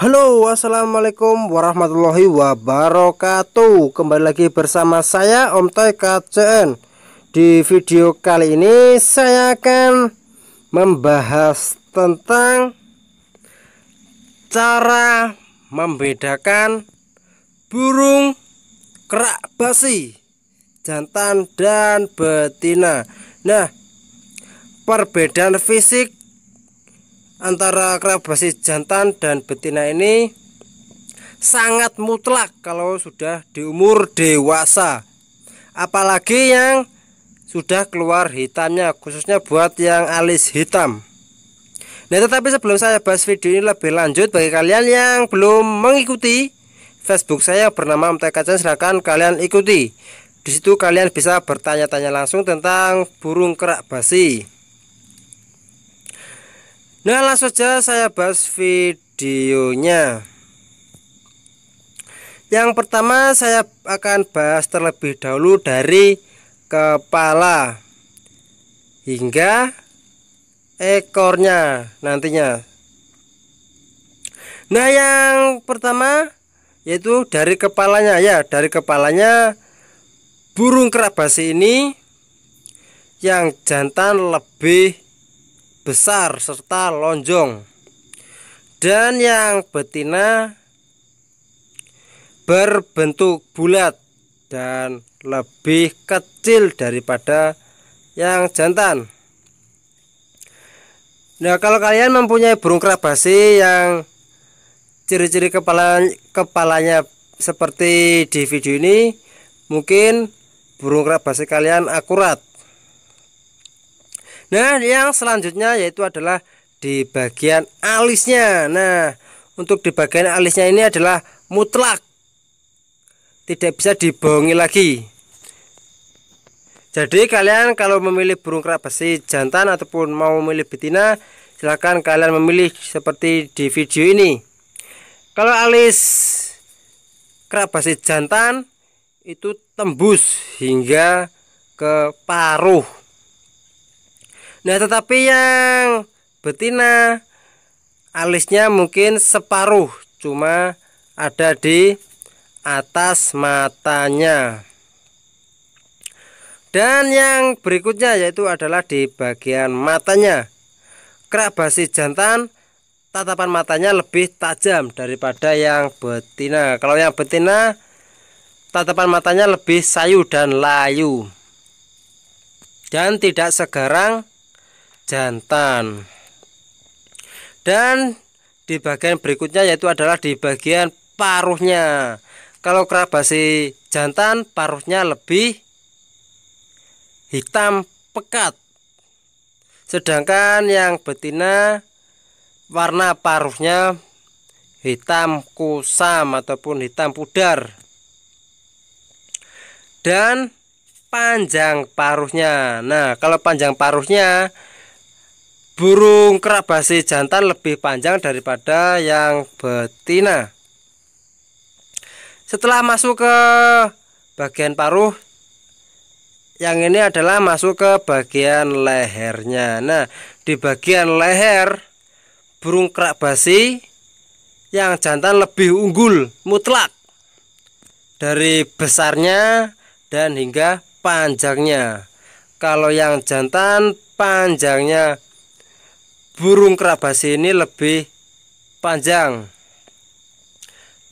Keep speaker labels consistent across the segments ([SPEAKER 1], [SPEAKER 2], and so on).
[SPEAKER 1] Halo wassalamualaikum warahmatullahi wabarakatuh Kembali lagi bersama saya Om Toy KCN Di video kali ini saya akan membahas tentang Cara membedakan burung kerak basi jantan dan betina Nah perbedaan fisik antara basi jantan dan betina ini sangat mutlak kalau sudah di umur dewasa apalagi yang sudah keluar hitamnya khususnya buat yang alis hitam Nah tetapi sebelum saya bahas video ini lebih lanjut bagi kalian yang belum mengikuti Facebook saya bernama MTK silahkan kalian ikuti di situ kalian bisa bertanya-tanya langsung tentang burung kerak basi Nah langsung saja saya bahas videonya Yang pertama saya akan bahas terlebih dahulu dari kepala Hingga ekornya nantinya Nah yang pertama yaitu dari kepalanya ya Dari kepalanya burung kerabasi ini yang jantan lebih besar serta lonjong dan yang betina berbentuk bulat dan lebih kecil daripada yang jantan Nah kalau kalian mempunyai burung kerabasi yang ciri-ciri kepala kepalanya seperti di video ini mungkin burung kerabasi kalian akurat Nah, yang selanjutnya yaitu adalah di bagian alisnya. Nah, untuk di bagian alisnya ini adalah mutlak. Tidak bisa dibohongi lagi. Jadi kalian kalau memilih burung kerak besi jantan ataupun mau memilih betina, Silahkan kalian memilih seperti di video ini. Kalau alis kerak besi jantan itu tembus hingga ke paruh Nah, tetapi yang betina alisnya mungkin separuh, cuma ada di atas matanya. Dan yang berikutnya yaitu adalah di bagian matanya. Kerak basi jantan tatapan matanya lebih tajam daripada yang betina. Kalau yang betina tatapan matanya lebih sayu dan layu. Dan tidak segarang jantan dan di bagian berikutnya yaitu adalah di bagian paruhnya kalau kerabasi jantan paruhnya lebih hitam pekat sedangkan yang betina warna paruhnya hitam kusam ataupun hitam pudar dan panjang paruhnya nah kalau panjang paruhnya burung kerak basi jantan lebih panjang daripada yang betina setelah masuk ke bagian paruh yang ini adalah masuk ke bagian lehernya nah di bagian leher burung kerak basi yang jantan lebih unggul mutlak dari besarnya dan hingga panjangnya kalau yang jantan panjangnya burung kerabasi ini lebih panjang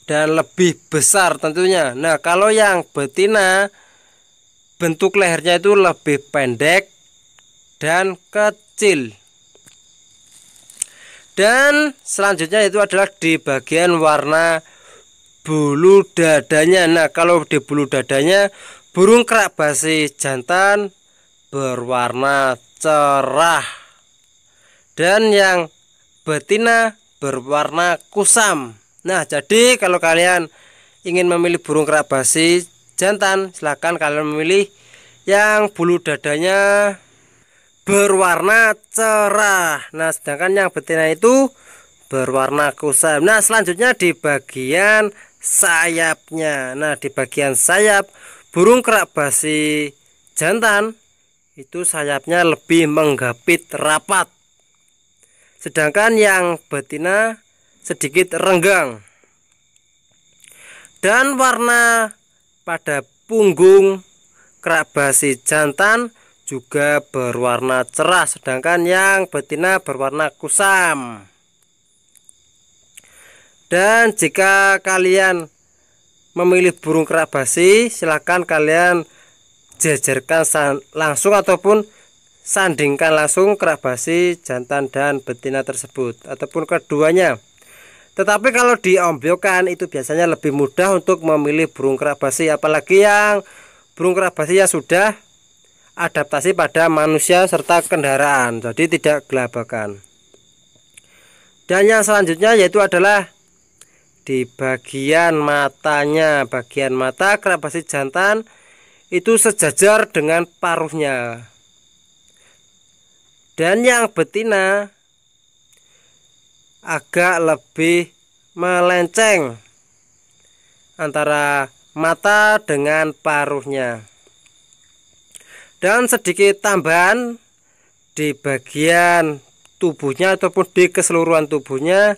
[SPEAKER 1] dan lebih besar tentunya nah kalau yang betina bentuk lehernya itu lebih pendek dan kecil dan selanjutnya itu adalah di bagian warna bulu dadanya nah kalau di bulu dadanya burung kerak basi jantan berwarna cerah dan yang betina berwarna kusam nah jadi kalau kalian ingin memilih burung kerak basi jantan silahkan kalian memilih yang bulu dadanya berwarna cerah nah sedangkan yang betina itu berwarna kusam nah selanjutnya di bagian sayapnya nah di bagian sayap burung kerak basi jantan itu sayapnya lebih menggapit rapat sedangkan yang betina sedikit renggang dan warna pada punggung kerak jantan juga berwarna cerah sedangkan yang betina berwarna kusam dan jika kalian memilih burung kerak basi silahkan kalian jajarkan langsung ataupun sandingkan langsung kerabasi jantan dan betina tersebut ataupun keduanya tetapi kalau diombyokan itu biasanya lebih mudah untuk memilih burung kerabasi apalagi yang burung kerabasi yang sudah adaptasi pada manusia serta kendaraan jadi tidak gelabakan dan yang selanjutnya yaitu adalah di bagian matanya bagian mata kerabasi jantan itu sejajar dengan paruhnya dan yang betina agak lebih melenceng antara mata dengan paruhnya dan sedikit tambahan di bagian tubuhnya ataupun di keseluruhan tubuhnya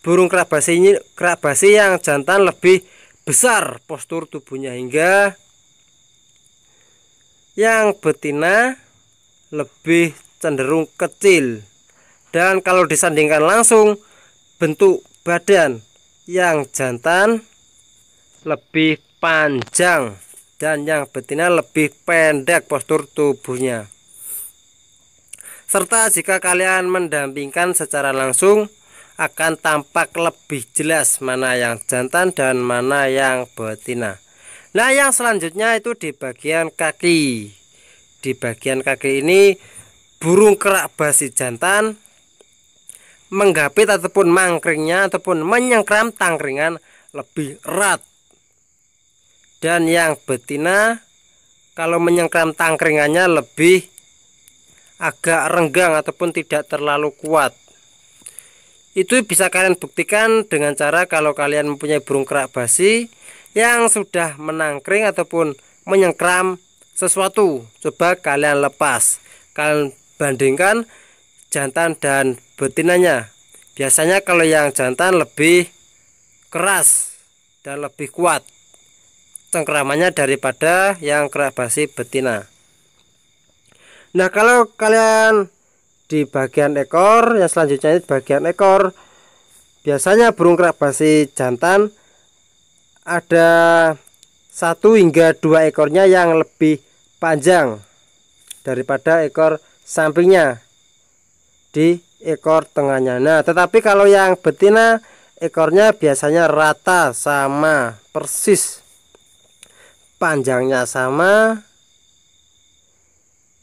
[SPEAKER 1] burung kerabasi ini kerabasi yang jantan lebih besar postur tubuhnya hingga yang betina lebih cenderung kecil dan kalau disandingkan langsung bentuk badan yang jantan lebih panjang dan yang betina lebih pendek postur tubuhnya serta jika kalian mendampingkan secara langsung akan tampak lebih jelas mana yang jantan dan mana yang betina nah yang selanjutnya itu di bagian kaki di bagian kaki ini burung kerak basi jantan menggapit ataupun mangkringnya ataupun menyengkram tangkringan lebih erat dan yang betina kalau menyengkram tangkringannya lebih agak renggang ataupun tidak terlalu kuat itu bisa kalian buktikan dengan cara kalau kalian mempunyai burung kerak basi yang sudah menangkring ataupun menyengkram sesuatu coba kalian lepas kalian bandingkan jantan dan betinanya biasanya kalau yang jantan lebih keras dan lebih kuat cengkeramannya daripada yang kerabasi betina nah kalau kalian di bagian ekor yang selanjutnya di bagian ekor biasanya burung kerabasi jantan ada satu hingga dua ekornya yang lebih panjang daripada ekor sampingnya di ekor tengahnya nah tetapi kalau yang betina ekornya biasanya rata sama persis panjangnya sama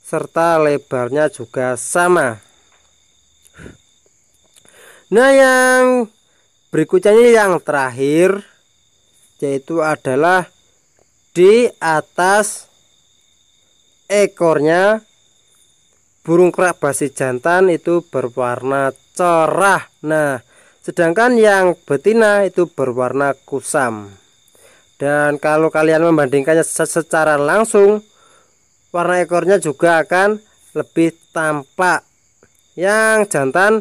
[SPEAKER 1] serta lebarnya juga sama nah yang berikutnya ini yang terakhir yaitu adalah di atas ekornya burung kerak basi jantan itu berwarna cerah nah sedangkan yang betina itu berwarna kusam dan kalau kalian membandingkannya secara langsung warna ekornya juga akan lebih tampak yang jantan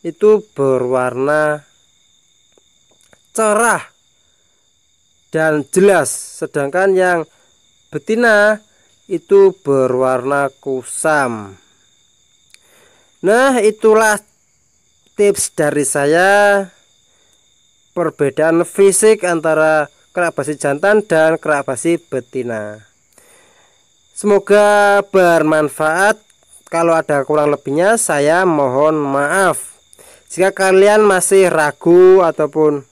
[SPEAKER 1] itu berwarna cerah dan jelas sedangkan yang betina itu berwarna kusam Nah itulah tips dari saya perbedaan fisik antara kerak basi jantan dan kerak basi betina semoga bermanfaat kalau ada kurang lebihnya saya mohon maaf jika kalian masih ragu ataupun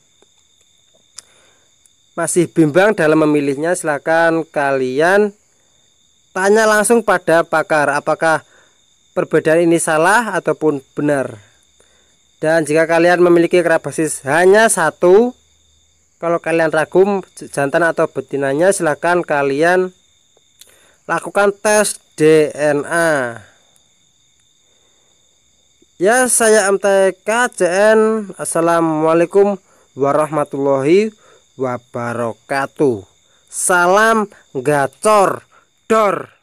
[SPEAKER 1] masih bimbang dalam memilihnya silahkan kalian tanya langsung pada pakar apakah perbedaan ini salah ataupun benar dan jika kalian memiliki kerabasis hanya satu kalau kalian ragu jantan atau betinanya silahkan kalian lakukan tes DNA ya saya MTK CN Assalamualaikum warahmatullahi wabarakatuh salam gacor dor